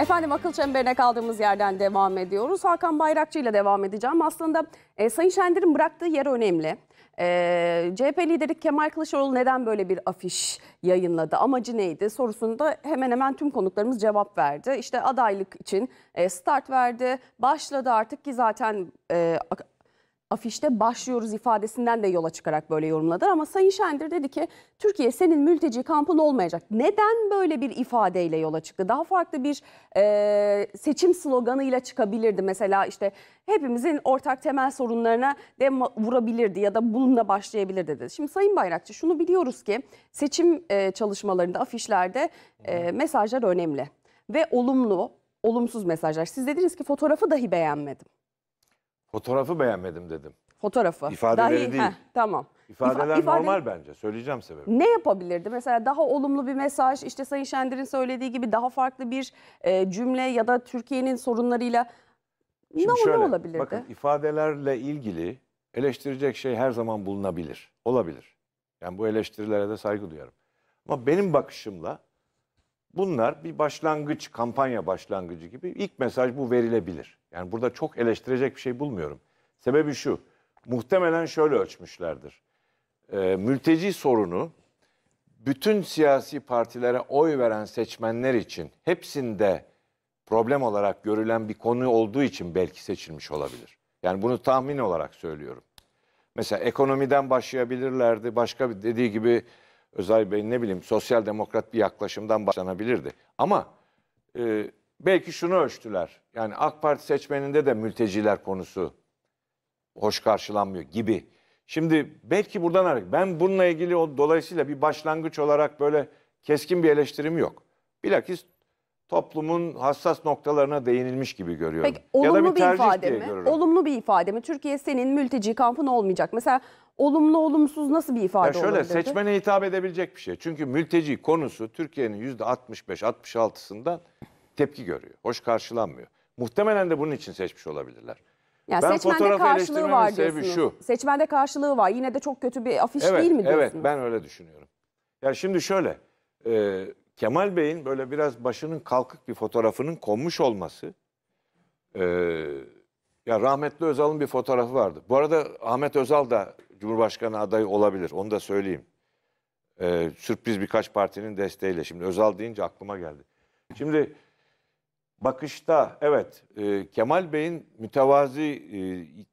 Efendim akıl çemberine kaldığımız yerden devam ediyoruz. Hakan Bayrakçı ile devam edeceğim. Aslında e, Sayın Şender'in bıraktığı yer önemli. E, CHP lideri Kemal Kılıçdaroğlu neden böyle bir afiş yayınladı? Amacı neydi sorusunda hemen hemen tüm konuklarımız cevap verdi. İşte adaylık için e, start verdi. Başladı artık ki zaten e, afişte başlıyoruz ifadesinden de yola çıkarak böyle yorumladılar. Ama Sayın Şendir dedi ki Türkiye senin mülteci kampın olmayacak. Neden böyle bir ifadeyle yola çıktı? Daha farklı bir e, seçim sloganıyla çıkabilirdi. Mesela işte hepimizin ortak temel sorunlarına de vurabilirdi ya da bununla başlayabilirdi dedi. Şimdi Sayın Bayrakçı şunu biliyoruz ki seçim e, çalışmalarında afişlerde e, mesajlar önemli ve olumlu olumsuz mesajlar. Siz dediniz ki fotoğrafı dahi beğenmedim. Fotoğrafı beğenmedim dedim. Fotoğrafı. İfadeleri Dahi, değil. Heh, tamam. İfadeler İfa, normal ifade... bence. Söyleyeceğim sebebi. Ne yapabilirdi? Mesela daha olumlu bir mesaj, işte Sayın Şendir'in söylediği gibi daha farklı bir e, cümle ya da Türkiye'nin sorunlarıyla Şimdi ne, şöyle, ne olabilirdi? Bakın ifadelerle ilgili eleştirecek şey her zaman bulunabilir. Olabilir. Yani bu eleştirilere de saygı duyarım. Ama benim bakışımla Bunlar bir başlangıç, kampanya başlangıcı gibi ilk mesaj bu verilebilir. Yani burada çok eleştirecek bir şey bulmuyorum. Sebebi şu, muhtemelen şöyle ölçmüşlerdir. Ee, mülteci sorunu bütün siyasi partilere oy veren seçmenler için hepsinde problem olarak görülen bir konu olduğu için belki seçilmiş olabilir. Yani bunu tahmin olarak söylüyorum. Mesela ekonomiden başlayabilirlerdi. Başka dediği gibi Özay Bey ne bileyim sosyal demokrat bir yaklaşımdan başlanabilirdi. Ama e, belki şunu ölçtüler. Yani AK Parti seçmeninde de mülteciler konusu hoş karşılanmıyor gibi. Şimdi belki buradan hareket. Ben bununla ilgili o dolayısıyla bir başlangıç olarak böyle keskin bir eleştirim yok. Bilakis toplumun hassas noktalarına değinilmiş gibi görüyorum. Peki, olumlu ya da bir, bir ifade mi? Görüyorum. Olumlu bir ifade mi? Türkiye senin mülteci kampın olmayacak. Mesela olumlu olumsuz nasıl bir ifade ya şöyle, olabilir? Şöyle seçmene hitap edebilecek bir şey. Çünkü mülteci konusu Türkiye'nin %65-66'sından tepki görüyor. Hoş karşılanmıyor. Muhtemelen de bunun için seçmiş olabilirler. Yani ben seçmende karşılığı var diyorsunuz. Şu. Seçmende karşılığı var. Yine de çok kötü bir afiş evet, değil mi diyorsunuz? Evet ben öyle düşünüyorum. Yani şimdi şöyle e, Kemal Bey'in böyle biraz başının kalkık bir fotoğrafının konmuş olması e, ya rahmetli Özal'ın bir fotoğrafı vardı. Bu arada Ahmet Özal da Cumhurbaşkanı adayı olabilir. Onu da söyleyeyim. E, sürpriz birkaç partinin desteğiyle. Şimdi Özal deyince aklıma geldi. Şimdi bakışta evet e, Kemal Bey'in mütevazi e,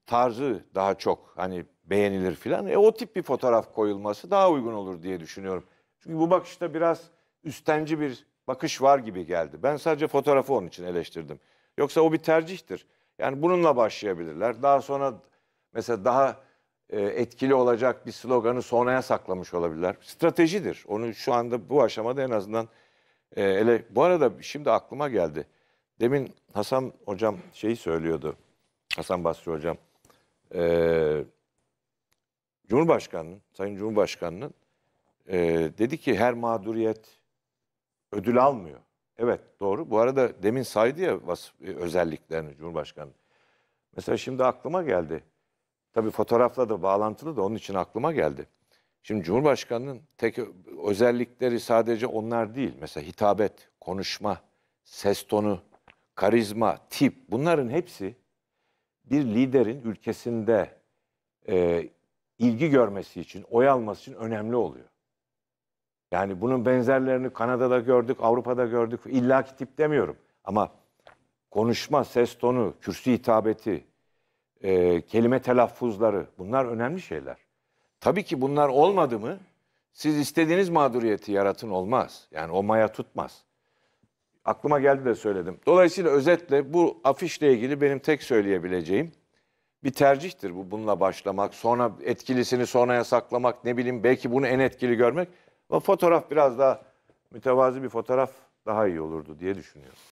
tarzı daha çok hani beğenilir filan. E, o tip bir fotoğraf koyulması daha uygun olur diye düşünüyorum. Çünkü bu bakışta biraz üstenci bir bakış var gibi geldi. Ben sadece fotoğrafı onun için eleştirdim. Yoksa o bir tercihtir. Yani bununla başlayabilirler. Daha sonra mesela daha e, etkili olacak bir sloganı sonraya saklamış olabilirler. Stratejidir. Onu şu anda bu aşamada en azından e, ele... Bu arada şimdi aklıma geldi. Demin Hasan hocam şeyi söylüyordu. Hasan Basri hocam. E, Cumhurbaşkanı'nın, Sayın Cumhurbaşkanı'nın dedi ki her mağduriyet ödül almıyor. Evet doğru. Bu arada demin saydı ya vas e, özelliklerini Cumhurbaşkanı. Mesela şimdi aklıma geldi. Tabii fotoğrafla da bağlantılı da onun için aklıma geldi. Şimdi Cumhurbaşkanı'nın tek özellikleri sadece onlar değil. Mesela hitabet, konuşma, ses tonu, karizma, tip bunların hepsi bir liderin ülkesinde e, ilgi görmesi için, oy alması için önemli oluyor. Yani bunun benzerlerini Kanada'da gördük, Avrupa'da gördük. İllaki tip demiyorum. Ama konuşma, ses tonu, kürsü hitabeti, e, kelime telaffuzları bunlar önemli şeyler. Tabii ki bunlar olmadı mı siz istediğiniz mağduriyeti yaratın olmaz. Yani o maya tutmaz. Aklıma geldi de söyledim. Dolayısıyla özetle bu afişle ilgili benim tek söyleyebileceğim bir tercihtir bu bununla başlamak. Sonra etkilisini sonraya saklamak ne bileyim belki bunu en etkili görmek. O fotoğraf biraz daha mütevazi bir fotoğraf daha iyi olurdu diye düşünüyorum.